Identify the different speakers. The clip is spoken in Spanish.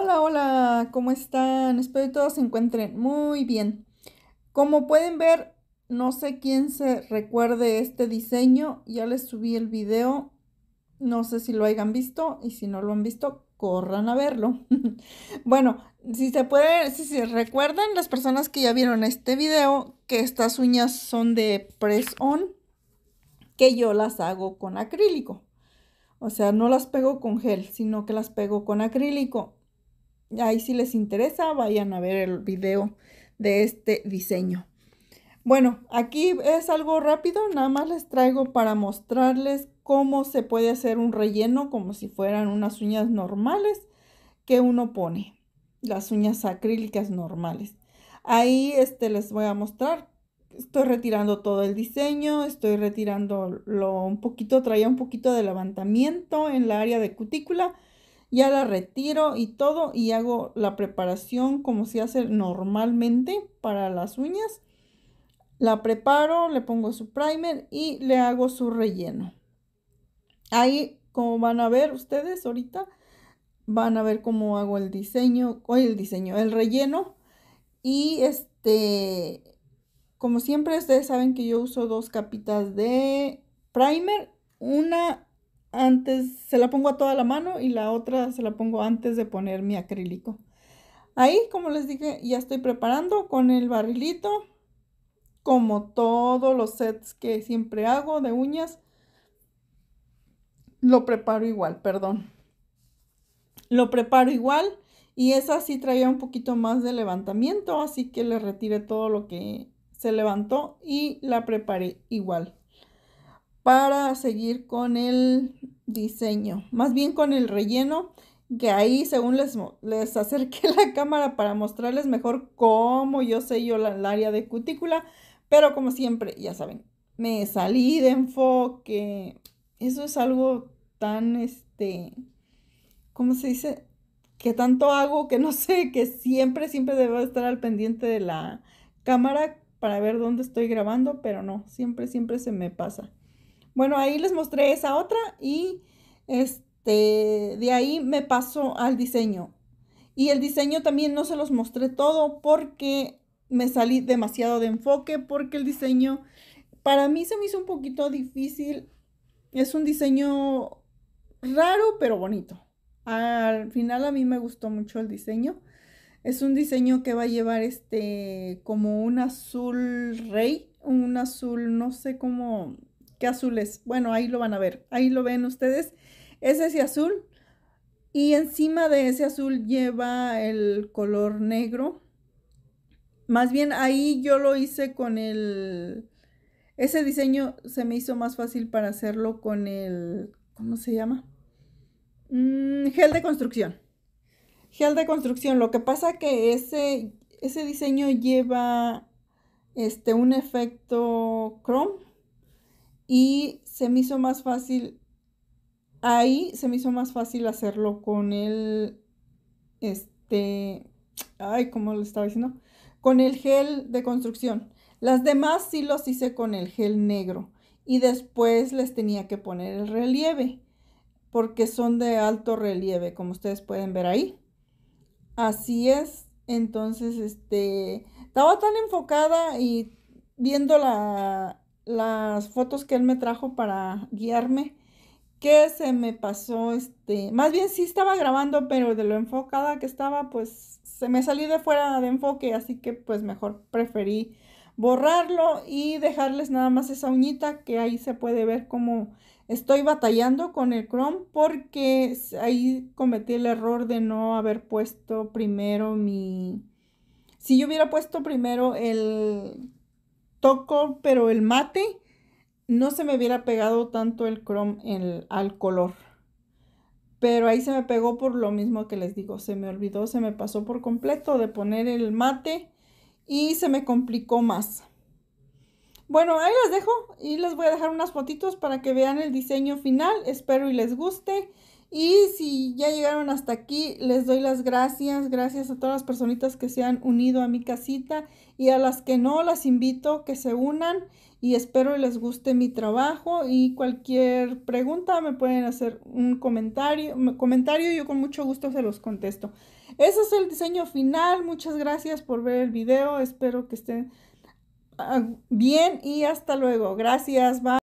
Speaker 1: Hola, hola, ¿cómo están? Espero que todos se encuentren muy bien. Como pueden ver, no sé quién se recuerde este diseño. Ya les subí el video. No sé si lo hayan visto y si no lo han visto, corran a verlo. bueno, si se puede, si se recuerdan las personas que ya vieron este video, que estas uñas son de press on, que yo las hago con acrílico. O sea, no las pego con gel, sino que las pego con acrílico Ahí si les interesa, vayan a ver el video de este diseño. Bueno, aquí es algo rápido, nada más les traigo para mostrarles cómo se puede hacer un relleno como si fueran unas uñas normales que uno pone, las uñas acrílicas normales. Ahí este, les voy a mostrar, estoy retirando todo el diseño, estoy retirando lo, un poquito, traía un poquito de levantamiento en la área de cutícula, ya la retiro y todo y hago la preparación como se hace normalmente para las uñas. La preparo, le pongo su primer y le hago su relleno. Ahí, como van a ver ustedes ahorita, van a ver cómo hago el diseño, o el diseño, el relleno. Y este, como siempre, ustedes saben que yo uso dos capitas de primer, una antes, se la pongo a toda la mano y la otra se la pongo antes de poner mi acrílico. Ahí, como les dije, ya estoy preparando con el barrilito, como todos los sets que siempre hago de uñas, lo preparo igual, perdón. Lo preparo igual y esa sí traía un poquito más de levantamiento, así que le retiré todo lo que se levantó y la preparé igual para seguir con el diseño, más bien con el relleno, que ahí según les, les acerqué la cámara para mostrarles mejor cómo yo sello el área de cutícula, pero como siempre, ya saben, me salí de enfoque, eso es algo tan, este, ¿cómo se dice? Que tanto hago que no sé, que siempre, siempre debo estar al pendiente de la cámara para ver dónde estoy grabando, pero no, siempre, siempre se me pasa. Bueno, ahí les mostré esa otra y este, de ahí me paso al diseño. Y el diseño también no se los mostré todo porque me salí demasiado de enfoque, porque el diseño para mí se me hizo un poquito difícil. Es un diseño raro, pero bonito. Al final a mí me gustó mucho el diseño. Es un diseño que va a llevar este como un azul rey, un azul no sé cómo ¿Qué azul es? Bueno, ahí lo van a ver. Ahí lo ven ustedes. Es ese azul. Y encima de ese azul lleva el color negro. Más bien ahí yo lo hice con el... Ese diseño se me hizo más fácil para hacerlo con el... ¿Cómo se llama? Mm, gel de construcción. Gel de construcción. Lo que pasa que ese, ese diseño lleva este, un efecto chrome y se me hizo más fácil, ahí se me hizo más fácil hacerlo con el, este, ay, ¿cómo lo estaba diciendo? Con el gel de construcción. Las demás sí los hice con el gel negro y después les tenía que poner el relieve porque son de alto relieve, como ustedes pueden ver ahí. Así es. Entonces, este, estaba tan enfocada y viendo la, las fotos que él me trajo para guiarme, que se me pasó, este, más bien sí estaba grabando, pero de lo enfocada que estaba, pues se me salió de fuera de enfoque, así que pues mejor preferí borrarlo y dejarles nada más esa uñita que ahí se puede ver cómo estoy batallando con el Chrome porque ahí cometí el error de no haber puesto primero mi... Si yo hubiera puesto primero el toco, pero el mate no se me hubiera pegado tanto el crom al color. Pero ahí se me pegó por lo mismo que les digo, se me olvidó, se me pasó por completo de poner el mate y se me complicó más. Bueno, ahí las dejo y les voy a dejar unas fotitos para que vean el diseño final. Espero y les guste. Y si ya llegaron hasta aquí, les doy las gracias. Gracias a todas las personitas que se han unido a mi casita y a las que no, las invito que se unan y espero les guste mi trabajo y cualquier pregunta me pueden hacer un comentario, un comentario yo con mucho gusto se los contesto. Ese es el diseño final. Muchas gracias por ver el video. Espero que estén ah, bien y hasta luego. Gracias. Bye.